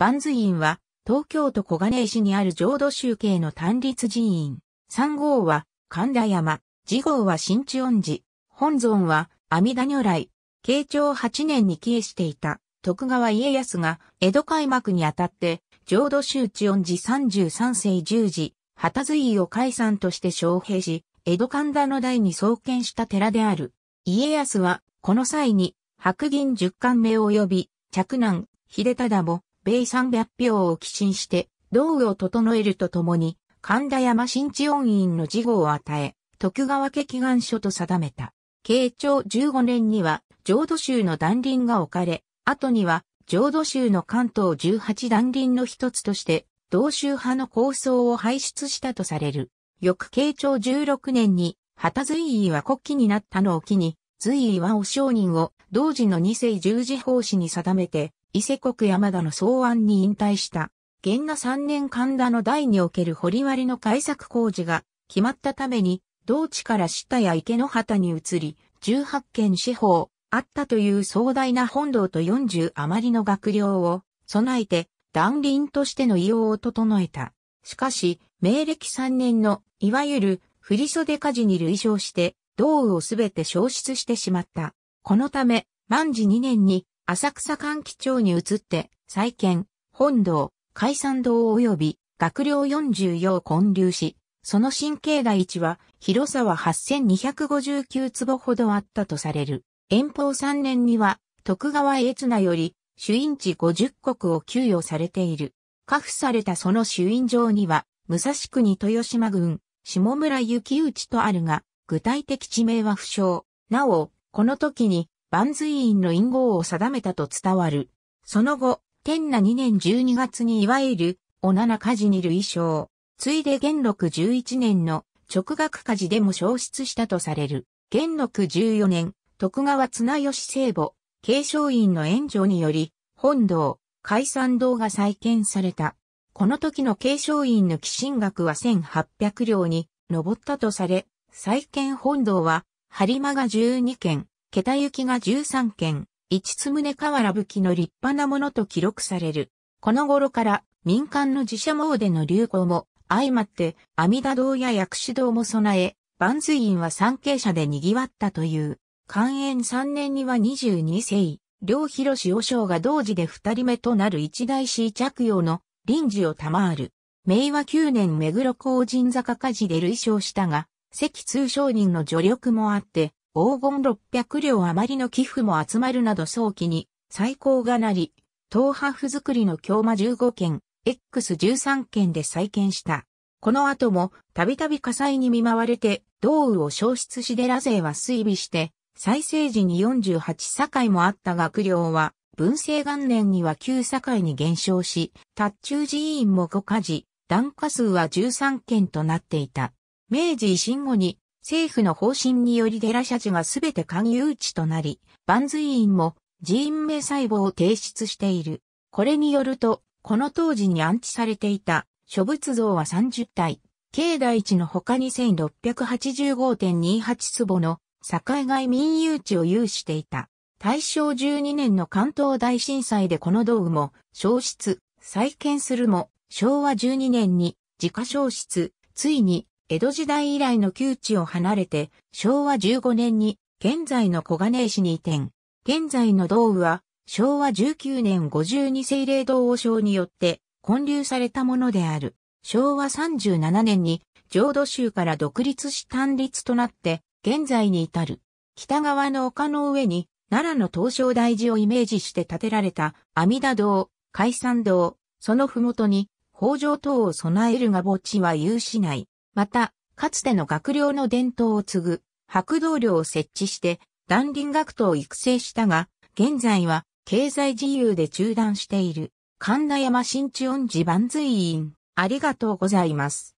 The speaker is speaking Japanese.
万図院は、東京都小金井市にある浄土宗系の単立寺院。三号は、神田山、次号は新地音寺、本尊は、阿弥陀如来。慶長8年に帰依していた、徳川家康が、江戸開幕にあたって、浄土宗地音寺33世十字、旗随を解散として招聘し、江戸神田の代に創建した寺である。家康は、この際に、白銀十貫目及び、嫡男、秀忠も、米三百票を寄進して、道具を整えるとともに、神田山新地恩院の事後を与え、徳川家祈願書と定めた。慶長15年には、浄土宗の断輪が置かれ、後には、浄土宗の関東18断輪の一つとして、同宗派の構想を排出したとされる。翌慶長16年に、旗随意は国旗になったのを機に、随意はお商人を同時の二世十字法師に定めて、伊勢国山田の草案に引退した。元那三年神田の代における堀割の改作工事が決まったために、同地から下や池の旗に移り、十八件四方、あったという壮大な本堂と四十余りの学寮を備えて、断林としての異様を整えた。しかし、明暦三年の、いわゆる、振袖火事に類称して、道雨をすべて消失してしまった。このため、万事二年に、浅草関気町に移って、再建、本堂、解散堂及び学領40を建立し、その神経台地は広さは8259坪ほどあったとされる。遠方3年には徳川栄綱より主因地50国を給与されている。下付されたその主因上には、武蔵国豊島郡、下村幸内とあるが、具体的地名は不詳。なお、この時に万随院の陰号を定めたと伝わる。その後、天那2年12月にいわゆる、お七火事に類称。ついで元禄11年の直学火事でも消失したとされる。元禄14年、徳川綱吉聖母、継承院の援助により、本堂、解散堂が再建された。この時の継承院の寄進額は1800両に上ったとされ、再建本堂は、播磨が12件、桁行きが13件、一つ宗河原武器の立派なものと記録される。この頃から民間の自社詣の流行も相まって阿弥陀堂や薬師堂も備え、万髄院は参詣者で賑わったという。寛延3年には22世、両広志和尚が同時で二人目となる一大師着用の臨時を賜る。明和9年目黒公人坂火事で累勝したが、関通商人の助力もあって、黄金六百両余りの寄付も集まるなど早期に最高がなり、東波府作りの京間15件、X13 件で再建した。この後も、たびたび火災に見舞われて、道雨を消失し寺勢は水備して、再生時に48境もあった学寮は、文政元年には9境に減少し、達中寺院も5家事、段下数は13件となっていた。明治維新後に政府の方針により寺社寺がすべて勧誘地となり、万随院も寺院名細胞を提出している。これによると、この当時に安置されていた諸仏像は30体、境内地の他に1685.28坪の境外民有地を有していた。大正12年の関東大震災でこの道具も消失、再建するも、昭和12年に自家消失、ついに江戸時代以来の旧地を離れて、昭和15年に現在の小金井市に移転。現在の道具は、昭和19年52世霊道王将によって建立されたものである。昭和37年に浄土宗から独立し単立となって、現在に至る。北側の丘の上に、奈良の東照大寺をイメージして建てられた阿弥陀堂、海山堂、その麓に、北条等を備えるが墓地は有な内。また、かつての学寮の伝統を継ぐ、白道寮を設置して、団林学徒を育成したが、現在は、経済自由で中断している。神田山新地音寺万随院。ありがとうございます。